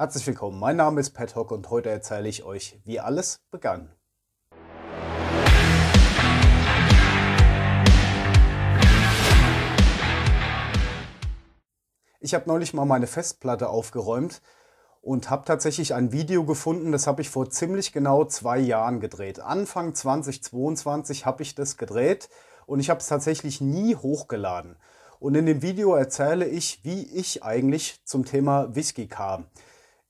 Herzlich willkommen, mein Name ist Pat Hock und heute erzähle ich euch, wie alles begann. Ich habe neulich mal meine Festplatte aufgeräumt und habe tatsächlich ein Video gefunden, das habe ich vor ziemlich genau zwei Jahren gedreht. Anfang 2022 habe ich das gedreht und ich habe es tatsächlich nie hochgeladen. Und in dem Video erzähle ich, wie ich eigentlich zum Thema Whisky kam.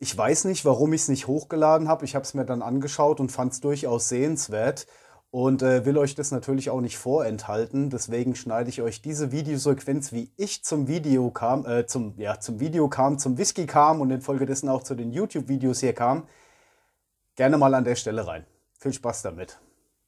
Ich weiß nicht, warum ich es nicht hochgeladen habe. Ich habe es mir dann angeschaut und fand es durchaus sehenswert und äh, will euch das natürlich auch nicht vorenthalten. Deswegen schneide ich euch diese Videosequenz, wie ich zum Video kam, äh, zum, ja, zum Video kam, zum Whisky kam und infolgedessen auch zu den YouTube-Videos hier kam, gerne mal an der Stelle rein. Viel Spaß damit.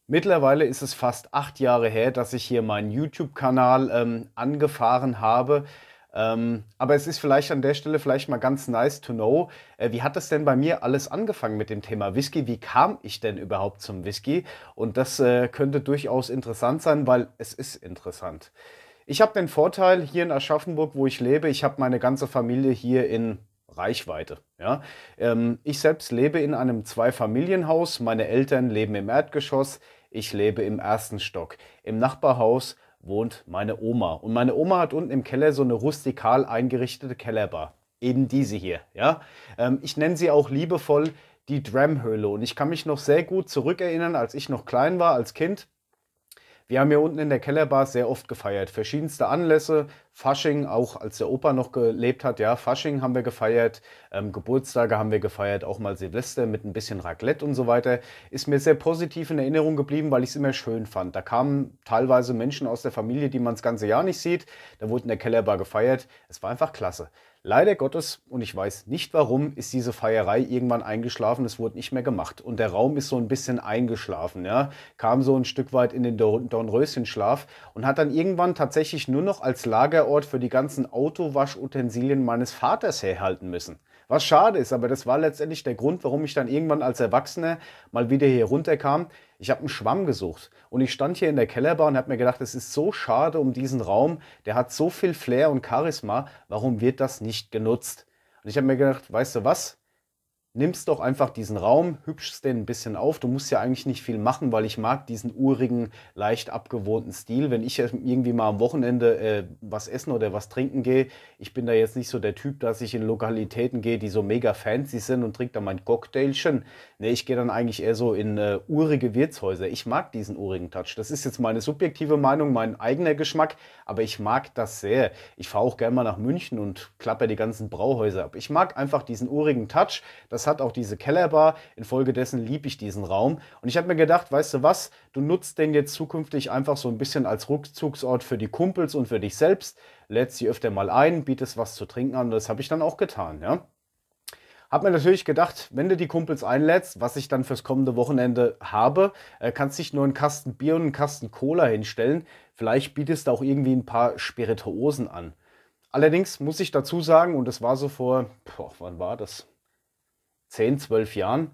Mittlerweile ist es fast acht Jahre her, dass ich hier meinen YouTube-Kanal ähm, angefahren habe. Ähm, aber es ist vielleicht an der Stelle vielleicht mal ganz nice to know, äh, wie hat das denn bei mir alles angefangen mit dem Thema Whisky? Wie kam ich denn überhaupt zum Whisky? Und das äh, könnte durchaus interessant sein, weil es ist interessant. Ich habe den Vorteil hier in Aschaffenburg, wo ich lebe, ich habe meine ganze Familie hier in Reichweite. Ja? Ähm, ich selbst lebe in einem Zweifamilienhaus, meine Eltern leben im Erdgeschoss, ich lebe im ersten Stock. Im Nachbarhaus wohnt meine Oma. Und meine Oma hat unten im Keller so eine rustikal eingerichtete Kellerbar. Eben diese hier, ja. Ähm, ich nenne sie auch liebevoll die Dramhöhle. Und ich kann mich noch sehr gut zurückerinnern, als ich noch klein war, als Kind. Wir haben hier unten in der Kellerbar sehr oft gefeiert. Verschiedenste Anlässe, Fasching, auch als der Opa noch gelebt hat, ja, Fasching haben wir gefeiert, ähm, Geburtstage haben wir gefeiert, auch mal Silvester mit ein bisschen Raclette und so weiter, ist mir sehr positiv in Erinnerung geblieben, weil ich es immer schön fand. Da kamen teilweise Menschen aus der Familie, die man das ganze Jahr nicht sieht, da wurde in der Kellerbar gefeiert, es war einfach klasse. Leider Gottes, und ich weiß nicht warum, ist diese Feierei irgendwann eingeschlafen, es wurde nicht mehr gemacht. Und der Raum ist so ein bisschen eingeschlafen, ja? kam so ein Stück weit in den Dornröschenschlaf und hat dann irgendwann tatsächlich nur noch als Lager Lagerort für die ganzen Autowaschutensilien meines Vaters herhalten müssen. Was schade ist, aber das war letztendlich der Grund, warum ich dann irgendwann als Erwachsener mal wieder hier runterkam. Ich habe einen Schwamm gesucht und ich stand hier in der Kellerbahn und habe mir gedacht, es ist so schade um diesen Raum, der hat so viel Flair und Charisma, warum wird das nicht genutzt? Und ich habe mir gedacht, weißt du was? nimmst doch einfach diesen Raum, hübschst den ein bisschen auf. Du musst ja eigentlich nicht viel machen, weil ich mag diesen urigen, leicht abgewohnten Stil. Wenn ich irgendwie mal am Wochenende äh, was essen oder was trinken gehe, ich bin da jetzt nicht so der Typ, dass ich in Lokalitäten gehe, die so mega fancy sind und trinke da mein Cocktailchen. Nee, ich gehe dann eigentlich eher so in äh, urige Wirtshäuser. Ich mag diesen urigen Touch. Das ist jetzt meine subjektive Meinung, mein eigener Geschmack, aber ich mag das sehr. Ich fahre auch gerne mal nach München und klappe die ganzen Brauhäuser ab. Ich mag einfach diesen urigen Touch. Das es hat auch diese Kellerbar. Infolgedessen liebe ich diesen Raum. Und ich habe mir gedacht, weißt du was, du nutzt den jetzt zukünftig einfach so ein bisschen als Rückzugsort für die Kumpels und für dich selbst. Lädst sie öfter mal ein, bietest was zu trinken an. das habe ich dann auch getan, ja. Hab mir natürlich gedacht, wenn du die Kumpels einlädst, was ich dann fürs kommende Wochenende habe, äh, kannst dich nur einen Kasten Bier und einen Kasten Cola hinstellen. Vielleicht bietest du auch irgendwie ein paar Spirituosen an. Allerdings muss ich dazu sagen, und das war so vor, boah, wann war das? 10, 12 Jahren,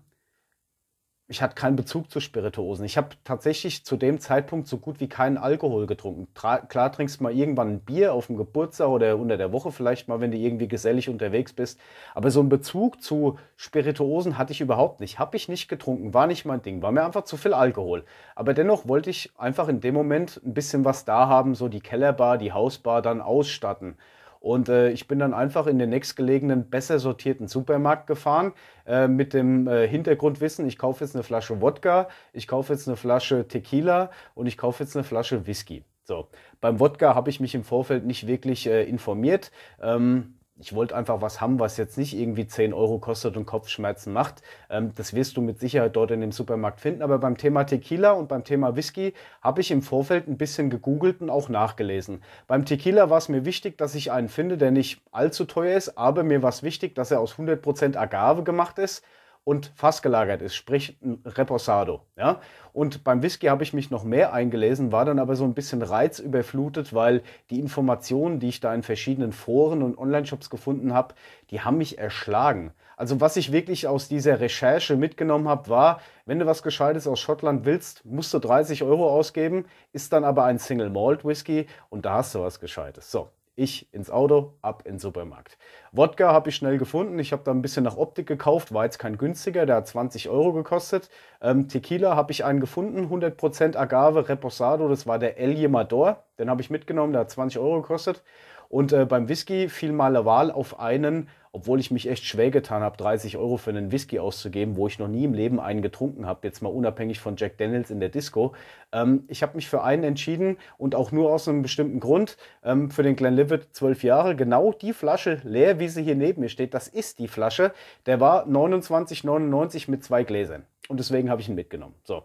ich hatte keinen Bezug zu Spirituosen. Ich habe tatsächlich zu dem Zeitpunkt so gut wie keinen Alkohol getrunken. Tra klar trinkst mal irgendwann ein Bier auf dem Geburtstag oder unter der Woche vielleicht mal, wenn du irgendwie gesellig unterwegs bist. Aber so einen Bezug zu Spirituosen hatte ich überhaupt nicht. Habe ich nicht getrunken, war nicht mein Ding, war mir einfach zu viel Alkohol. Aber dennoch wollte ich einfach in dem Moment ein bisschen was da haben, so die Kellerbar, die Hausbar dann ausstatten. Und äh, ich bin dann einfach in den nächstgelegenen, besser sortierten Supermarkt gefahren äh, mit dem äh, Hintergrundwissen, ich kaufe jetzt eine Flasche Wodka, ich kaufe jetzt eine Flasche Tequila und ich kaufe jetzt eine Flasche Whisky. So, beim Wodka habe ich mich im Vorfeld nicht wirklich äh, informiert. Ähm, ich wollte einfach was haben, was jetzt nicht irgendwie 10 Euro kostet und Kopfschmerzen macht. Ähm, das wirst du mit Sicherheit dort in dem Supermarkt finden. Aber beim Thema Tequila und beim Thema Whisky habe ich im Vorfeld ein bisschen gegoogelt und auch nachgelesen. Beim Tequila war es mir wichtig, dass ich einen finde, der nicht allzu teuer ist, aber mir war es wichtig, dass er aus 100% Agave gemacht ist und fassgelagert ist, sprich ein Reposado. Ja? Und beim Whisky habe ich mich noch mehr eingelesen, war dann aber so ein bisschen reizüberflutet, weil die Informationen, die ich da in verschiedenen Foren und Online-Shops gefunden habe, die haben mich erschlagen. Also was ich wirklich aus dieser Recherche mitgenommen habe, war, wenn du was Gescheites aus Schottland willst, musst du 30 Euro ausgeben, ist dann aber ein Single Malt Whisky und da hast du was Gescheites. So, ich ins Auto, ab in den Supermarkt. Wodka habe ich schnell gefunden. Ich habe da ein bisschen nach Optik gekauft, war jetzt kein günstiger, der hat 20 Euro gekostet. Ähm, Tequila habe ich einen gefunden, 100% Agave Reposado, das war der El Yemador. Den habe ich mitgenommen, der hat 20 Euro gekostet. Und äh, beim Whisky fiel mal eine Wahl auf einen, obwohl ich mich echt schwer getan habe, 30 Euro für einen Whisky auszugeben, wo ich noch nie im Leben einen getrunken habe, jetzt mal unabhängig von Jack Daniels in der Disco. Ähm, ich habe mich für einen entschieden und auch nur aus einem bestimmten Grund, ähm, für den Glenlivet 12 Jahre, genau die Flasche, leer wie sie hier neben mir steht, das ist die Flasche, der war 29,99 mit zwei Gläsern und deswegen habe ich ihn mitgenommen. So,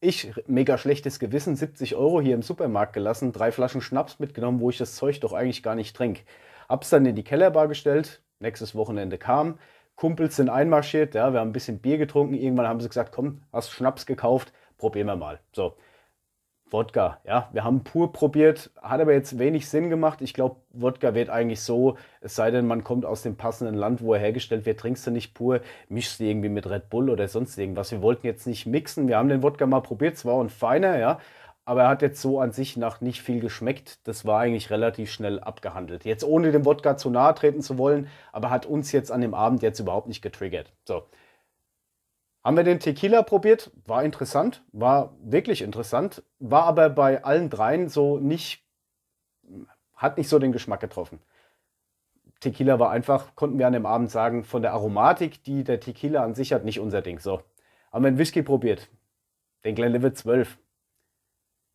ich, mega schlechtes Gewissen, 70 Euro hier im Supermarkt gelassen, drei Flaschen Schnaps mitgenommen, wo ich das Zeug doch eigentlich gar nicht trinke. Hab's dann in die Kellerbar gestellt, nächstes Wochenende kam, Kumpels sind einmarschiert, ja, wir haben ein bisschen Bier getrunken, irgendwann haben sie gesagt, komm, hast Schnaps gekauft, probieren wir mal. So, Wodka, ja, wir haben pur probiert, hat aber jetzt wenig Sinn gemacht. Ich glaube, Wodka wird eigentlich so, es sei denn, man kommt aus dem passenden Land, wo er hergestellt wird, trinkst du nicht pur, mischst du irgendwie mit Red Bull oder sonst irgendwas. Wir wollten jetzt nicht mixen, wir haben den Wodka mal probiert, zwar und feiner, ja, aber er hat jetzt so an sich nach nicht viel geschmeckt. Das war eigentlich relativ schnell abgehandelt. Jetzt ohne dem Wodka zu nahe treten zu wollen, aber hat uns jetzt an dem Abend jetzt überhaupt nicht getriggert. So, haben wir den Tequila probiert, war interessant, war wirklich interessant, war aber bei allen dreien so nicht, hat nicht so den Geschmack getroffen. Tequila war einfach, konnten wir an dem Abend sagen, von der Aromatik, die der Tequila an sich hat, nicht unser Ding. So, haben wir einen Whisky probiert, den Glenlivet 12,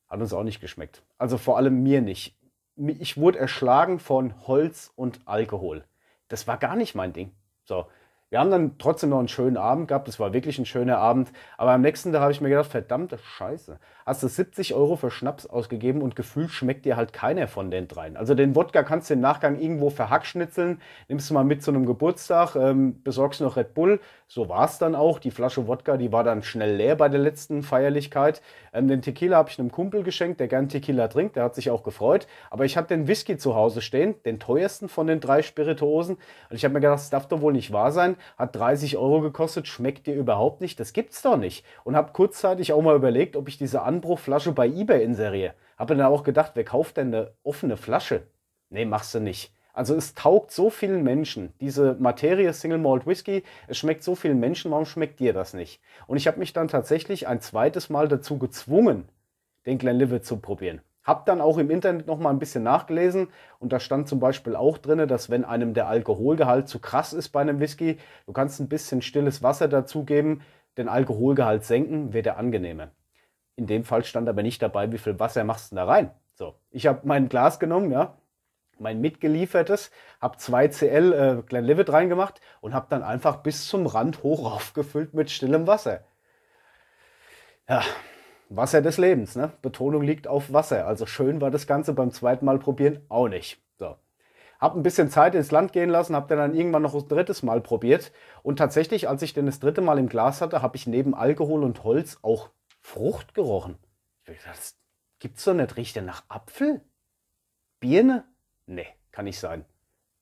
hat uns auch nicht geschmeckt. Also vor allem mir nicht. Ich wurde erschlagen von Holz und Alkohol. Das war gar nicht mein Ding. So, wir haben dann trotzdem noch einen schönen Abend gehabt. Es war wirklich ein schöner Abend. Aber am nächsten Tag habe ich mir gedacht, verdammte Scheiße. Hast du 70 Euro für Schnaps ausgegeben und gefühlt schmeckt dir halt keiner von den dreien. Also den Wodka kannst du im Nachgang irgendwo verhackschnitzeln, nimmst du mal mit zu einem Geburtstag, ähm, besorgst noch Red Bull. So war es dann auch. Die Flasche Wodka, die war dann schnell leer bei der letzten Feierlichkeit. Ähm, den Tequila habe ich einem Kumpel geschenkt, der gern Tequila trinkt. Der hat sich auch gefreut. Aber ich habe den Whisky zu Hause stehen, den teuersten von den drei Spirituosen. Und ich habe mir gedacht, das darf doch wohl nicht wahr sein hat 30 Euro gekostet, schmeckt dir überhaupt nicht, das gibt's doch nicht. Und habe kurzzeitig auch mal überlegt, ob ich diese Anbruchflasche bei eBay inseriere. Habe dann auch gedacht, wer kauft denn eine offene Flasche? Nee, machst du nicht. Also es taugt so vielen Menschen. Diese Materie Single Malt Whisky, es schmeckt so vielen Menschen, warum schmeckt dir das nicht? Und ich habe mich dann tatsächlich ein zweites Mal dazu gezwungen, den Glenlivet zu probieren. Hab dann auch im Internet noch mal ein bisschen nachgelesen und da stand zum Beispiel auch drin, dass wenn einem der Alkoholgehalt zu krass ist bei einem Whisky, du kannst ein bisschen stilles Wasser dazugeben, den Alkoholgehalt senken, wird er angenehmer. In dem Fall stand aber nicht dabei, wie viel Wasser machst du da rein. So, ich habe mein Glas genommen, ja, mein mitgeliefertes, habe 2 CL äh, Glenlivet reingemacht und habe dann einfach bis zum Rand hoch aufgefüllt mit stillem Wasser. Ja, Wasser des Lebens, ne? Betonung liegt auf Wasser. Also schön war das Ganze beim zweiten Mal probieren auch nicht. So. Hab ein bisschen Zeit ins Land gehen lassen, hab dann, irgendwann noch ein drittes Mal probiert. Und tatsächlich, als ich den das dritte Mal im Glas hatte, habe ich neben Alkohol und Holz auch Frucht gerochen. Ich habe gedacht, das gibt's doch nicht. Riecht der nach Apfel? Birne? Nee, kann nicht sein.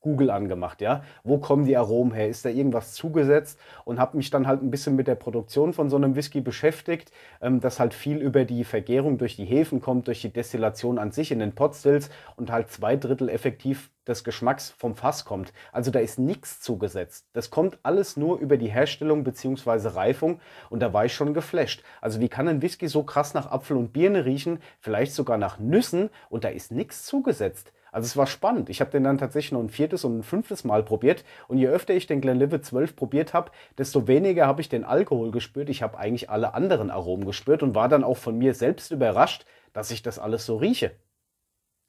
Google angemacht, ja. Wo kommen die Aromen her? Ist da irgendwas zugesetzt? Und habe mich dann halt ein bisschen mit der Produktion von so einem Whisky beschäftigt, ähm, dass halt viel über die Vergärung durch die Hefen kommt, durch die Destillation an sich in den Potstills und halt zwei Drittel effektiv des Geschmacks vom Fass kommt. Also da ist nichts zugesetzt. Das kommt alles nur über die Herstellung bzw. Reifung und da war ich schon geflasht. Also wie kann ein Whisky so krass nach Apfel und Birne riechen, vielleicht sogar nach Nüssen und da ist nichts zugesetzt. Also es war spannend. Ich habe den dann tatsächlich noch ein viertes und ein fünftes Mal probiert. Und je öfter ich den Glenlivet 12 probiert habe, desto weniger habe ich den Alkohol gespürt. Ich habe eigentlich alle anderen Aromen gespürt und war dann auch von mir selbst überrascht, dass ich das alles so rieche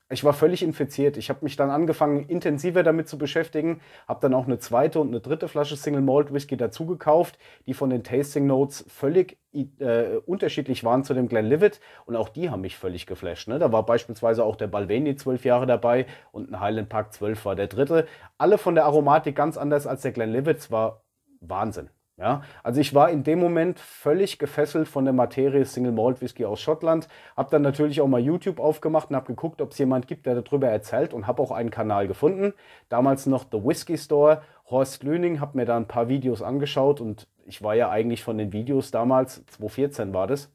ich war völlig infiziert. Ich habe mich dann angefangen, intensiver damit zu beschäftigen, habe dann auch eine zweite und eine dritte Flasche Single Malt Whisky dazu gekauft, die von den Tasting Notes völlig äh, unterschiedlich waren zu dem Glenlivet und auch die haben mich völlig geflasht. Ne? Da war beispielsweise auch der Balvenie zwölf Jahre dabei und ein Highland Park 12 war der dritte. Alle von der Aromatik ganz anders als der Glenlivet, war Wahnsinn. Ja, also ich war in dem Moment völlig gefesselt von der Materie Single Malt Whisky aus Schottland. Habe dann natürlich auch mal YouTube aufgemacht und habe geguckt, ob es jemand gibt, der darüber erzählt und habe auch einen Kanal gefunden. Damals noch The Whisky Store, Horst Löning, habe mir da ein paar Videos angeschaut und ich war ja eigentlich von den Videos damals, 2014 war das,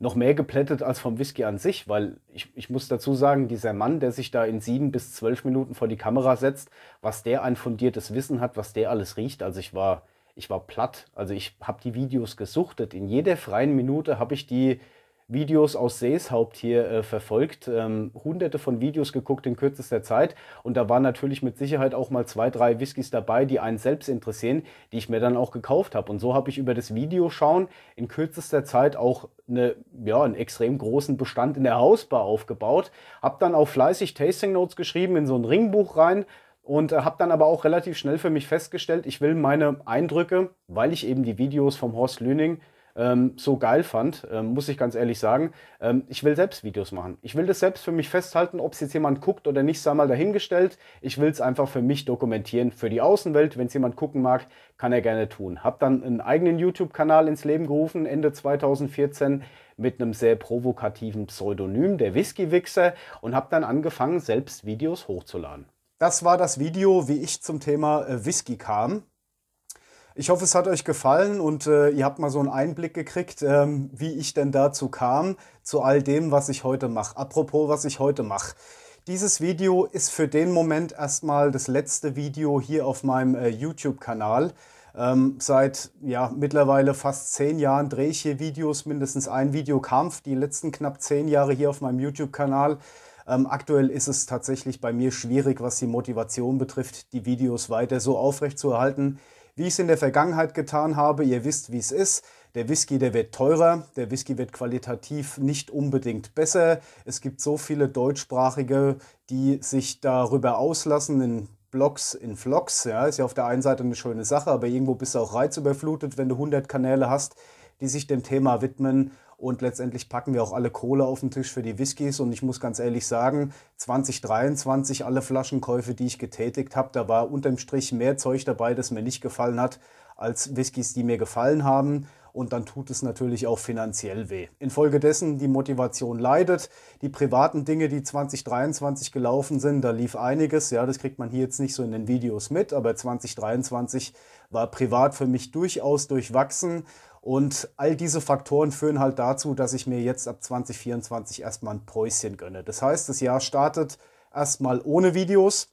noch mehr geplättet als vom Whisky an sich, weil ich, ich muss dazu sagen, dieser Mann, der sich da in sieben bis zwölf Minuten vor die Kamera setzt, was der ein fundiertes Wissen hat, was der alles riecht, also ich war ich war platt. Also ich habe die Videos gesuchtet. In jeder freien Minute habe ich die Videos aus Seeshaupt hier äh, verfolgt, ähm, hunderte von Videos geguckt in kürzester Zeit und da waren natürlich mit Sicherheit auch mal zwei, drei Whiskys dabei, die einen selbst interessieren, die ich mir dann auch gekauft habe. Und so habe ich über das Videoschauen in kürzester Zeit auch eine, ja, einen extrem großen Bestand in der Hausbar aufgebaut, habe dann auch fleißig Tasting Notes geschrieben in so ein Ringbuch rein, und äh, habe dann aber auch relativ schnell für mich festgestellt, ich will meine Eindrücke, weil ich eben die Videos vom Horst Lüning ähm, so geil fand, ähm, muss ich ganz ehrlich sagen, ähm, ich will selbst Videos machen. Ich will das selbst für mich festhalten, ob es jetzt jemand guckt oder nicht, sei mal dahingestellt. Ich will es einfach für mich dokumentieren, für die Außenwelt. Wenn es jemand gucken mag, kann er gerne tun. Hab dann einen eigenen YouTube-Kanal ins Leben gerufen, Ende 2014 mit einem sehr provokativen Pseudonym, der Whisky-Wichser, und habe dann angefangen, selbst Videos hochzuladen. Das war das Video, wie ich zum Thema äh, Whisky kam. Ich hoffe, es hat euch gefallen und äh, ihr habt mal so einen Einblick gekriegt, ähm, wie ich denn dazu kam, zu all dem, was ich heute mache. Apropos, was ich heute mache. Dieses Video ist für den Moment erstmal das letzte Video hier auf meinem äh, YouTube-Kanal. Ähm, seit ja, mittlerweile fast zehn Jahren drehe ich hier Videos, mindestens ein Video Kampf, die letzten knapp zehn Jahre hier auf meinem YouTube-Kanal. Ähm, aktuell ist es tatsächlich bei mir schwierig, was die Motivation betrifft, die Videos weiter so aufrechtzuerhalten, wie ich es in der Vergangenheit getan habe. Ihr wisst, wie es ist. Der Whisky, der wird teurer, der Whisky wird qualitativ nicht unbedingt besser. Es gibt so viele Deutschsprachige, die sich darüber auslassen in Blogs, in Vlogs. Ja, ist ja auf der einen Seite eine schöne Sache, aber irgendwo bist du auch reizüberflutet, wenn du 100 Kanäle hast, die sich dem Thema widmen und letztendlich packen wir auch alle Kohle auf den Tisch für die Whiskys. Und ich muss ganz ehrlich sagen, 2023 alle Flaschenkäufe, die ich getätigt habe, da war unterm Strich mehr Zeug dabei, das mir nicht gefallen hat, als Whiskys, die mir gefallen haben. Und dann tut es natürlich auch finanziell weh. Infolgedessen die Motivation leidet. Die privaten Dinge, die 2023 gelaufen sind, da lief einiges. Ja, das kriegt man hier jetzt nicht so in den Videos mit, aber 2023 war privat für mich durchaus durchwachsen. Und all diese Faktoren führen halt dazu, dass ich mir jetzt ab 2024 erstmal ein Päuschen gönne. Das heißt, das Jahr startet erstmal ohne Videos.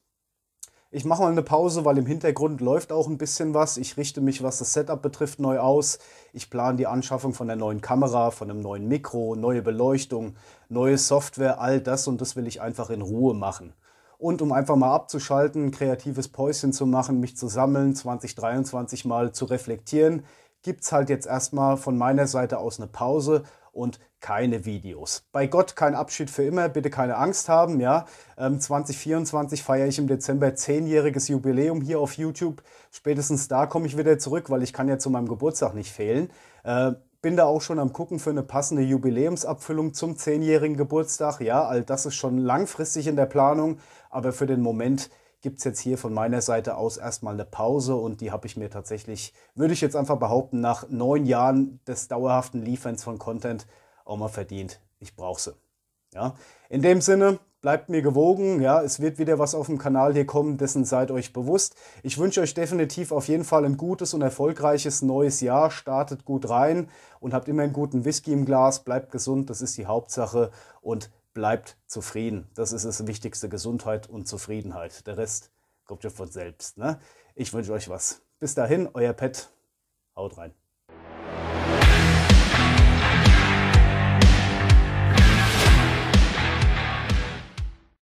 Ich mache mal eine Pause, weil im Hintergrund läuft auch ein bisschen was. Ich richte mich, was das Setup betrifft, neu aus. Ich plane die Anschaffung von der neuen Kamera, von einem neuen Mikro, neue Beleuchtung, neue Software, all das und das will ich einfach in Ruhe machen. Und um einfach mal abzuschalten, ein kreatives Päuschen zu machen, mich zu sammeln, 2023 mal zu reflektieren, gibt es halt jetzt erstmal von meiner Seite aus eine Pause und keine Videos. Bei Gott kein Abschied für immer, bitte keine Angst haben, ja. 2024 ähm, feiere ich im Dezember zehnjähriges Jubiläum hier auf YouTube. Spätestens da komme ich wieder zurück, weil ich kann ja zu meinem Geburtstag nicht fehlen. Äh, bin da auch schon am gucken für eine passende Jubiläumsabfüllung zum zehnjährigen Geburtstag. Ja, all das ist schon langfristig in der Planung, aber für den Moment gibt es jetzt hier von meiner Seite aus erstmal eine Pause und die habe ich mir tatsächlich, würde ich jetzt einfach behaupten, nach neun Jahren des dauerhaften Lieferns von Content auch mal verdient. Ich brauche sie. Ja? In dem Sinne, bleibt mir gewogen. Ja, es wird wieder was auf dem Kanal hier kommen, dessen seid euch bewusst. Ich wünsche euch definitiv auf jeden Fall ein gutes und erfolgreiches neues Jahr. Startet gut rein und habt immer einen guten Whisky im Glas. Bleibt gesund, das ist die Hauptsache und bleibt zufrieden. Das ist das Wichtigste, Gesundheit und Zufriedenheit. Der Rest kommt ja von selbst. Ne? Ich wünsche euch was. Bis dahin, euer Pet. Haut rein.